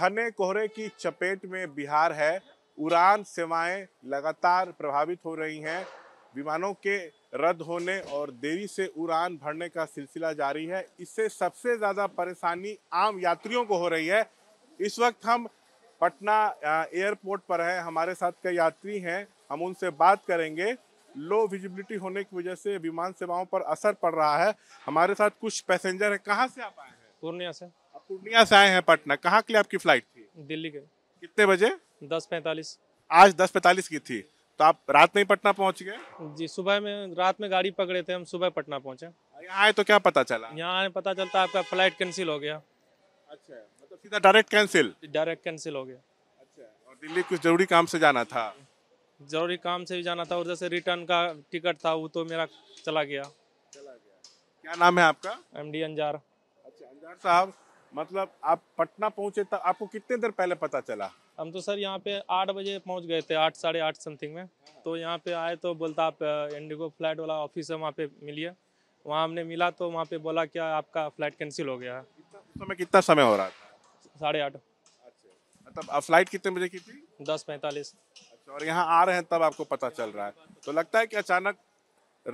घने कोहरे की चपेट में बिहार है उड़ान सेवाएं लगातार प्रभावित हो रही हैं विमानों के रद्द होने और देरी से उड़ान भरने का सिलसिला जारी है इससे सबसे ज़्यादा परेशानी आम यात्रियों को हो रही है इस वक्त हम पटना एयरपोर्ट पर हैं हमारे साथ कई यात्री हैं हम उनसे बात करेंगे लो विजिबिलिटी होने की वजह से विमान सेवाओं पर असर पड़ रहा है हमारे साथ कुछ पैसेंजर हैं कहाँ से आप आए हैं पूर्णिया से पूर्णिया से आए हैं पटना कहाँ के लिए आपकी फ्लाइट थी दिल्ली के कितने बजे दस पैंतालीस आज दस पैंतालीस की थी तो आप रात में ही पटना पहुंच गए जी सुबह में रात में गाड़ी पकड़े थे हम सुबह पटना पहुंचे यहाँ आए तो क्या पता चला यहाँ आने पता चलता आपका फ्लाइट कैंसिल हो गया अच्छा मतलब सीधा डायरेक्ट कैंसिल डायरेक्ट कैंसिल हो गया अच्छा और दिल्ली कुछ जरूरी काम से जाना था जरूरी काम से भी जाना था और जैसे रिटर्न का टिकट था वो तो मेरा चला गया चला गया क्या नाम है आपका एम डी अंजार अच्छा अंजार साहब मतलब आप पटना पहुंचे तब आपको कितने देर पहले पता चला हम तो सर यहाँ पे आठ बजे पहुंच गए थे आठ साढ़े आठ समथिंग में तो यहाँ पे आए तो बोलता आप इंडिगो फ्लैट वाला ऑफिस है वहाँ पे मिलिए वहाँ हमने मिला तो वहाँ पे बोला क्या आपका फ्लाइट कैंसिल हो गया है समय कितना समय हो रहा था साढ़े आठ अच्छा। मतलब आप फ्लाइट कितने बजे की थी दस पैंतालीस अच्छा, और यहाँ आ रहे हैं तब आपको पता चल रहा है तो लगता है कि अचानक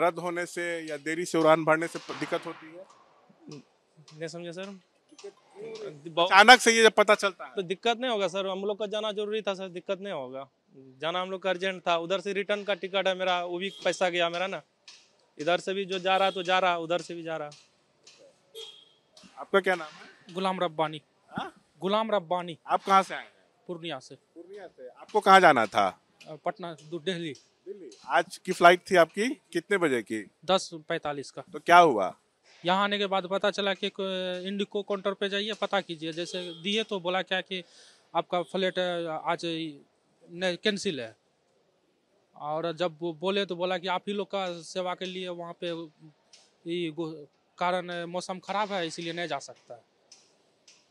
रद्द होने से या देरी से उड़ान भरने से दिक्कत होती है नहीं समझे सर अचानक से ये जब पता चलता है तो दिक्कत नहीं होगा सर हम लोग का जाना जरूरी था सर दिक्कत नहीं होगा जाना हम लोग का अर्जेंट था उधर से रिटर्न का टिकट है मेरा वो भी पैसा गया मेरा ना इधर से भी जो जा रहा तो जा रहा उधर से भी जा रहा आपका क्या नाम है गुलाम रब्बानी आ? हाँ? गुलाम रब्बानी आप कहाँ से आए पूर्णिया से पूर्णिया से आपको कहाँ जाना था पटना दिल्ली दिल्ली आज की फ्लाइट थी आपकी कितने बजे की दस पैतालीस का तो क्या हुआ यहाँ आने के बाद पता चला कि इंडिको काउंटर पे जाइए पता कीजिए जैसे दिए तो बोला क्या कि आपका फ्लैट आज कैंसिल है और जब बोले तो बोला कि आप ही लोग का सेवा के लिए वहाँ पे कारण मौसम ख़राब है इसीलिए नहीं जा सकता है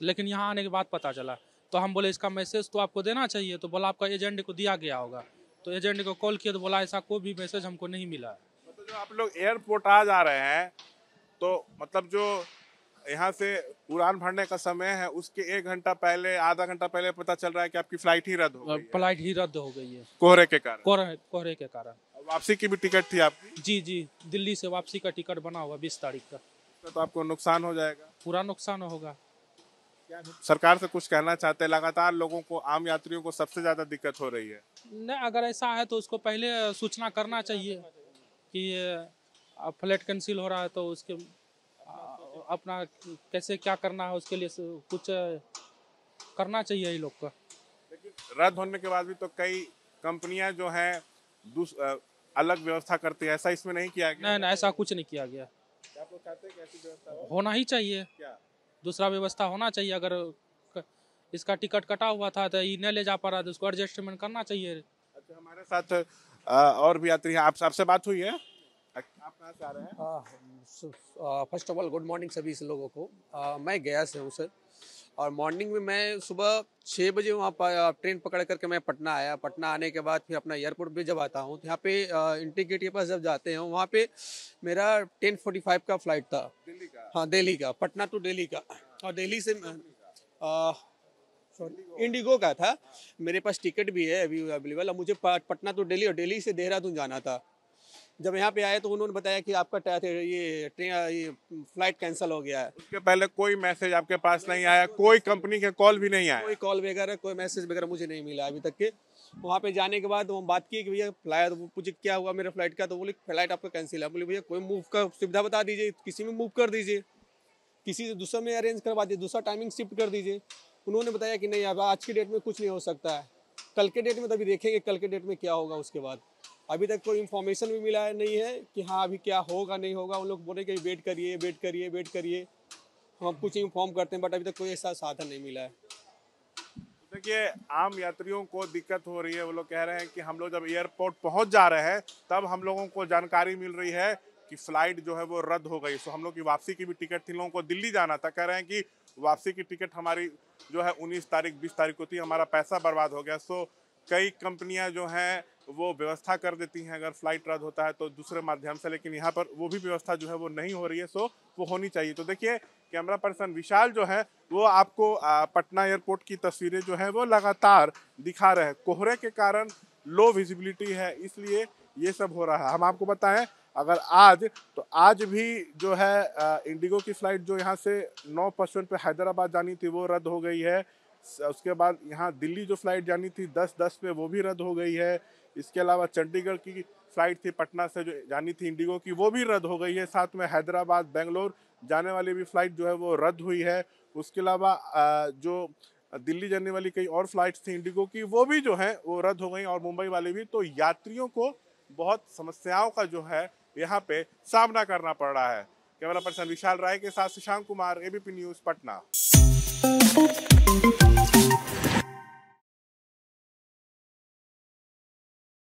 लेकिन यहाँ आने के बाद पता चला तो हम बोले इसका मैसेज तो आपको देना चाहिए तो बोला आपका एजेंट को दिया गया होगा तो एजेंट को कॉल किया तो बोला ऐसा कोई भी मैसेज हमको नहीं मिला है तो जो आप लोग एयरपोर्ट आ जा रहे हैं तो मतलब जो यहाँ से उड़ान भरने का समय है उसके एक घंटा पहले आधा घंटा पहले पता चल रहा है कि आपकी फ्लाइट ही रद्द हो गई फ्लाइट ही रद्द हो गई है कोहरे के कारण कोहरे के कारण वापसी की भी टिकट थी आपकी जी जी दिल्ली से वापसी का टिकट बना हुआ बीस तारीख का तो, तो आपको नुकसान हो जाएगा पूरा नुकसान होगा सरकार से कुछ कहना चाहते हैं लगातार लोगों को आम यात्रियों को सबसे ज्यादा दिक्कत हो रही है नहीं अगर ऐसा है तो उसको पहले सूचना करना चाहिए कि अब फ्लैट कैंसिल हो रहा है तो उसके अपना कैसे क्या करना है उसके लिए कुछ करना चाहिए ये लोग का रद्द होने के बाद भी तो कई कंपनियां जो हैं अलग व्यवस्था करती है ऐसा इसमें नहीं किया गया नहीं नहीं ऐसा कुछ नहीं किया गया चाहते व्यवस्था होना ही चाहिए क्या दूसरा व्यवस्था होना चाहिए अगर इसका टिकट कटा हुआ था तो ये नहीं ले जा पा रहा था तो उसको एडजस्टमेंट करना चाहिए अच्छा हमारे साथ और भी यात्री हैं आप आपसे बात हुई है first of all good morning सभी लोगों को आ, मैं गया से हूँ सर और मॉर्निंग में मैं सुबह छः बजे वहाँ पर ट्रेन पकड़ करके मैं पटना आया पटना आने के बाद फिर अपना एयरपोर्ट भी जब आता हूँ तो यहाँ पे इंटी गेट के पास जब जाते हैं वहाँ पे मेरा टेन फोर्टी फाइव का फ्लाइट था दिल्ली का हाँ दिल्ली का पटना टू दिल्ली का और दिल्ली से सॉरी इंडिगो का था मेरे पास टिकट भी है अभी अवेलेबल मुझे पटना टू दिल्ली और दिल्ली से देहरादून जाना था जब यहाँ पे आए तो उन्होंने बताया कि आपका ये ये फ्लाइट कैंसिल हो गया है उसके पहले कोई मैसेज आपके पास नहीं आया कोई कंपनी के कॉल भी नहीं आया कोई कॉल वगैरह कोई मैसेज वगैरह मुझे नहीं मिला अभी तक के वहाँ पे जाने के बाद वो बात की कि भैया फ्लाइट पूछे क्या हुआ मेरे फ्लाइट का तो बोले फ्लाइट आपका कैंसिल है बोले भैया कोई मूव का सुविधा बता दीजिए किसी में मूव कर दीजिए किसी से दूसरा में अरेंज करवा दीजिए दूसरा टाइमिंग शिफ्ट कर दीजिए उन्होंने बताया कि नहीं अब आज की डेट में कुछ नहीं हो सकता है कल के डेट में तभी तो देखेंगे कल के डेट में क्या होगा उसके बाद अभी तक कोई इन्फॉर्मेशन भी मिला नहीं है कि हाँ अभी क्या होगा नहीं होगा उन लोग बोले कि वेट करिए वेट करिए वेट करिए हम कुछ इन्फॉर्म करते हैं बट अभी तक कोई ऐसा साधन नहीं मिला है देखिए आम यात्रियों को दिक्कत हो रही है वो लोग कह रहे हैं कि हम लोग जब एयरपोर्ट पहुंच जा रहे हैं तब हम लोगों को जानकारी मिल रही है कि फ़्लाइट जो है वो रद्द हो गई सो हम लोग की वापसी की भी टिकट थी लोगों को दिल्ली जाना था कह रहे हैं कि वापसी की टिकट हमारी जो है उन्नीस तारीख बीस तारीख को थी हमारा पैसा बर्बाद हो गया सो कई कंपनियाँ जो हैं तो वो व्यवस्था कर देती हैं अगर फ्लाइट रद्द होता है तो दूसरे माध्यम से लेकिन यहाँ पर वो भी व्यवस्था जो है वो नहीं हो रही है सो वो होनी चाहिए तो देखिए कैमरा पर्सन विशाल जो है वो आपको पटना एयरपोर्ट की तस्वीरें जो है वो लगातार दिखा रहे हैं कोहरे के कारण लो विजिबिलिटी है इसलिए ये सब हो रहा है हम आपको बताएं अगर आज तो आज भी जो है इंडिगो की फ्लाइट जो यहाँ से नौ पचपन पर हैदराबाद जानी थी वो रद्द हो गई है उसके बाद यहाँ दिल्ली जो फ्लाइट जानी थी दस दस में वो भी रद्द हो गई है इसके अलावा चंडीगढ़ की फ्लाइट थी पटना से जो जानी थी इंडिगो की वो भी रद्द हो गई है साथ में हैदराबाद बेंगलोर जाने वाली भी फ़्लाइट जो है वो रद्द हुई है उसके अलावा जो दिल्ली जाने वाली कई और फ्लाइट्स थी इंडिगो की वो भी जो है वो रद्द हो गई और मुंबई वाली भी तो यात्रियों को बहुत समस्याओं का जो है यहाँ पे सामना करना पड़ रहा है कैमरा पर्सन विशाल राय के साथ शशांक कुमार एबीपी न्यूज़ पटना